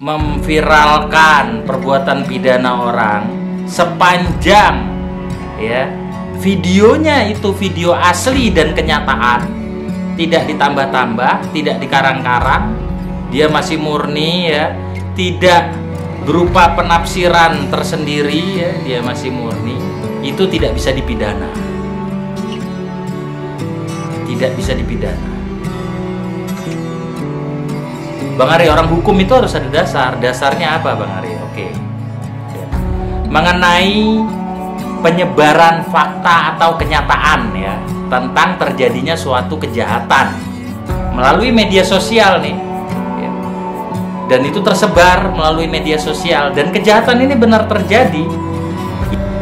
memviralkan perbuatan pidana orang sepanjang ya videonya itu video asli dan kenyataan tidak ditambah-tambah tidak dikarang-karang dia masih murni ya tidak berupa penafsiran tersendiri ya dia masih murni itu tidak bisa dipidana tidak bisa dipidana Iya. Bang Ari, orang hukum itu harus ada dasar. Dasarnya apa, Bang Ari? Oke. Mengenai penyebaran fakta atau kenyataan ya tentang terjadinya suatu kejahatan melalui media sosial nih. Iya. Dan itu tersebar melalui media sosial dan kejahatan ini benar terjadi.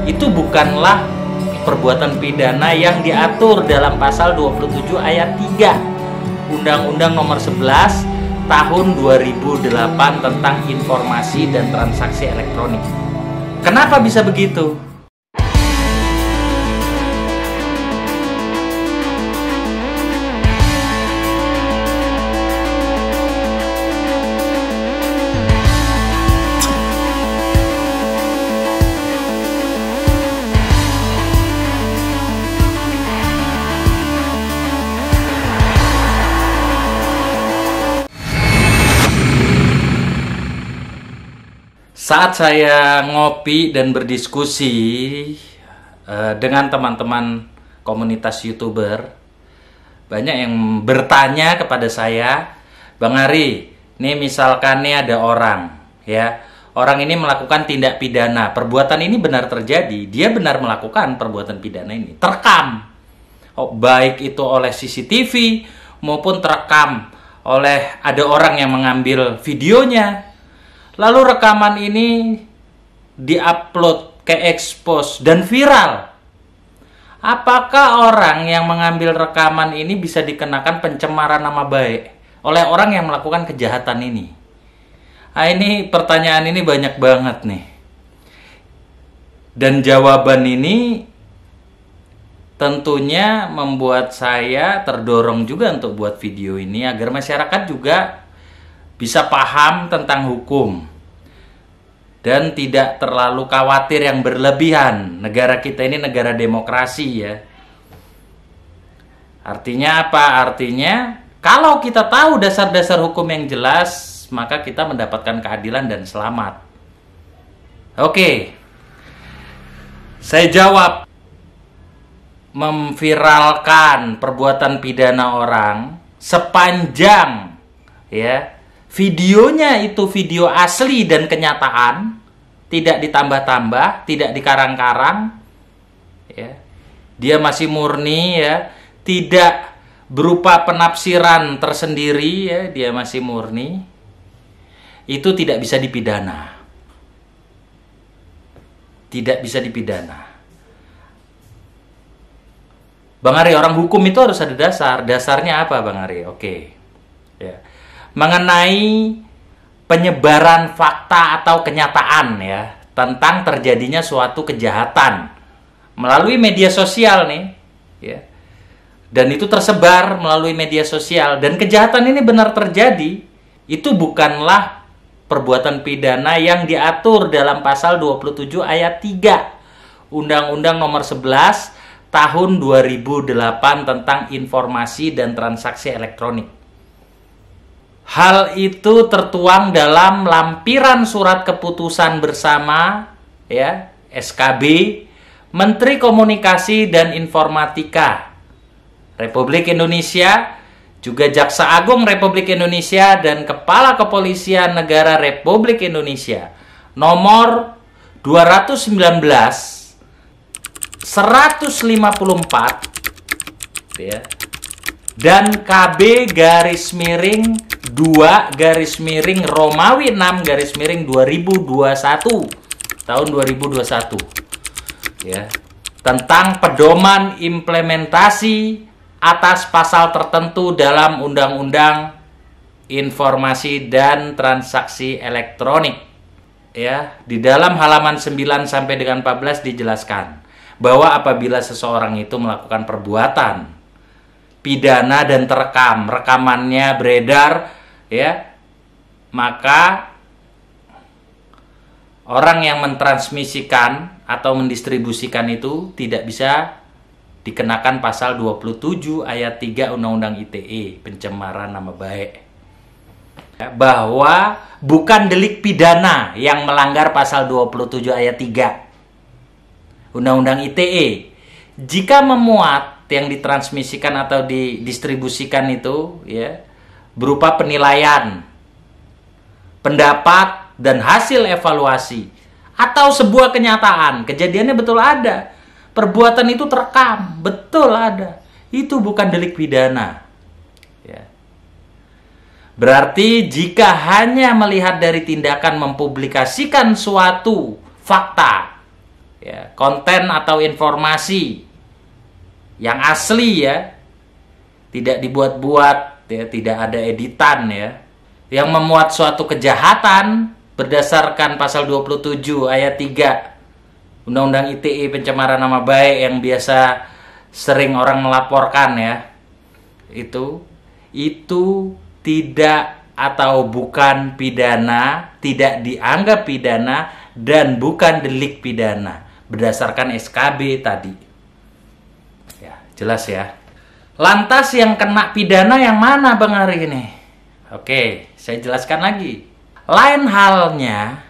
Itu bukanlah perbuatan pidana yang diatur dalam pasal 27 ayat 3 Undang-Undang nomor 11 tahun 2008 tentang informasi dan transaksi elektronik. Kenapa bisa begitu? Saat saya ngopi dan berdiskusi uh, dengan teman-teman komunitas YouTuber, banyak yang bertanya kepada saya, "Bang Ari, ini misalkan nih ada orang, ya. Orang ini melakukan tindak pidana. Perbuatan ini benar terjadi. Dia benar melakukan perbuatan pidana ini. Terekam. Oh, baik itu oleh CCTV maupun terekam oleh ada orang yang mengambil videonya Lalu rekaman ini diupload ke expose dan viral. Apakah orang yang mengambil rekaman ini bisa dikenakan pencemaran nama baik oleh orang yang melakukan kejahatan ini? Nah, ini pertanyaan ini banyak banget nih. Dan jawaban ini tentunya membuat saya terdorong juga untuk buat video ini agar masyarakat juga bisa paham tentang hukum dan tidak terlalu khawatir yang berlebihan. Negara kita ini negara demokrasi ya. Artinya apa? Artinya kalau kita tahu dasar-dasar hukum yang jelas, maka kita mendapatkan keadilan dan selamat. Oke. Saya jawab memviralkan perbuatan pidana orang sepanjang ya videonya itu video asli dan kenyataan, tidak ditambah-tambah, tidak dikarang-karang, ya. Dia masih murni ya, tidak berupa penafsiran tersendiri ya, dia masih murni. Itu tidak bisa dipidana. Tidak bisa dipidana. Bang Ari, orang hukum itu harus ada dasar. Dasarnya apa, Bang Ari? Oke. Okay. Ya mengenai penyebaran fakta atau kenyataan ya tentang terjadinya suatu kejahatan melalui media sosial nih ya dan itu tersebar melalui media sosial dan kejahatan ini benar terjadi itu bukanlah perbuatan pidana yang diatur dalam pasal 27 ayat 3 Undang-Undang nomor 11 tahun 2008 tentang informasi dan transaksi elektronik Hal itu tertuang dalam lampiran surat keputusan bersama ya, SKB Menteri Komunikasi dan Informatika Republik Indonesia juga Jaksa Agung Republik Indonesia dan Kepala Kepolisian Negara Republik Indonesia nomor 219 154 ya dan KB garis miring 2 garis miring Romawi 6 garis miring 2021 tahun 2021 ya tentang pedoman implementasi atas pasal tertentu dalam Undang-Undang Informasi dan Transaksi Elektronik ya di dalam halaman 9 sampai dengan 14 dijelaskan bahwa apabila seseorang itu melakukan perbuatan pidana dan terekam rekamannya beredar ya maka orang yang mentransmisikan atau mendistribusikan itu tidak bisa dikenakan pasal 27 ayat 3 Undang-Undang ITE pencemaran nama baik ya, bahwa bukan delik pidana yang melanggar pasal 27 ayat 3 Undang-Undang ITE jika memuat yang ditransmisikan atau didistribusikan itu ya berupa penilaian, pendapat, dan hasil evaluasi atau sebuah kenyataan. Kejadiannya betul ada. Perbuatan itu terekam, betul ada. Itu bukan delik pidana. Ya. Berarti jika hanya melihat dari tindakan mempublikasikan suatu fakta, ya, konten atau informasi yang asli ya, tidak dibuat-buat ya tidak ada editan ya yang memuat suatu kejahatan berdasarkan pasal 27 ayat 3 Undang-Undang ITE pencemaran nama baik yang biasa sering orang melaporkan ya itu itu tidak atau bukan pidana, tidak dianggap pidana dan bukan delik pidana berdasarkan SKB tadi. Ya, jelas ya. Lantas yang kena pidana yang mana Bang Ari ini? Oke, saya jelaskan lagi. Lain halnya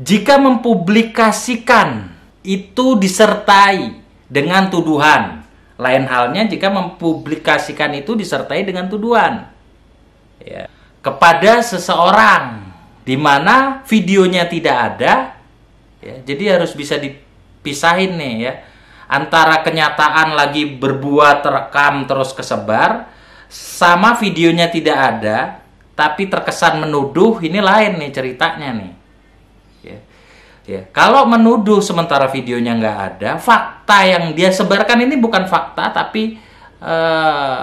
jika mempublikasikan itu disertai dengan tuduhan. Lain halnya jika mempublikasikan itu disertai dengan tuduhan. Ya. Kepada seseorang di mana videonya tidak ada, ya, jadi harus bisa dipisahin nih ya antara kenyataan lagi berbuat terekam terus kesebar sama videonya tidak ada tapi terkesan menuduh ini lain nih ceritanya nih ya, ya. kalau menuduh sementara videonya nggak ada fakta yang dia sebarkan ini bukan fakta tapi eh,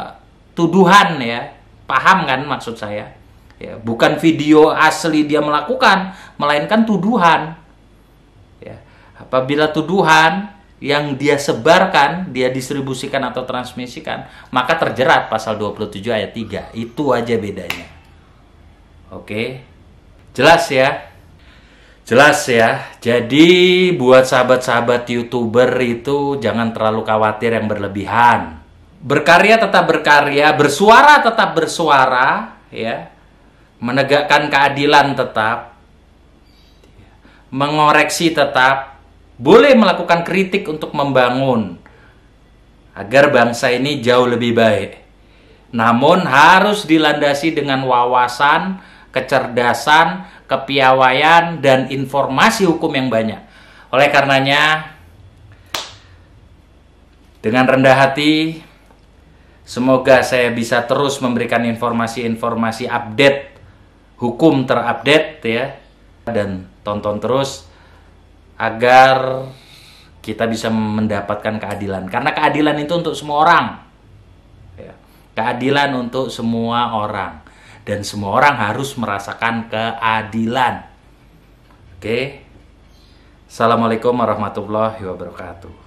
tuduhan ya paham kan maksud saya ya, bukan video asli dia melakukan melainkan tuduhan ya. apabila tuduhan yang dia sebarkan, dia distribusikan atau transmisikan, maka terjerat pasal 27 ayat 3. Itu aja bedanya. Oke. Jelas ya? Jelas ya. Jadi buat sahabat-sahabat YouTuber itu jangan terlalu khawatir yang berlebihan. Berkarya tetap berkarya, bersuara tetap bersuara, ya. Menegakkan keadilan tetap. Mengoreksi tetap, boleh melakukan kritik untuk membangun agar bangsa ini jauh lebih baik. Namun harus dilandasi dengan wawasan, kecerdasan, kepiawaian dan informasi hukum yang banyak. Oleh karenanya dengan rendah hati semoga saya bisa terus memberikan informasi-informasi update hukum terupdate ya dan tonton terus agar kita bisa mendapatkan keadilan karena keadilan itu untuk semua orang ya. keadilan untuk semua orang dan semua orang harus merasakan keadilan oke assalamualaikum warahmatullahi wabarakatuh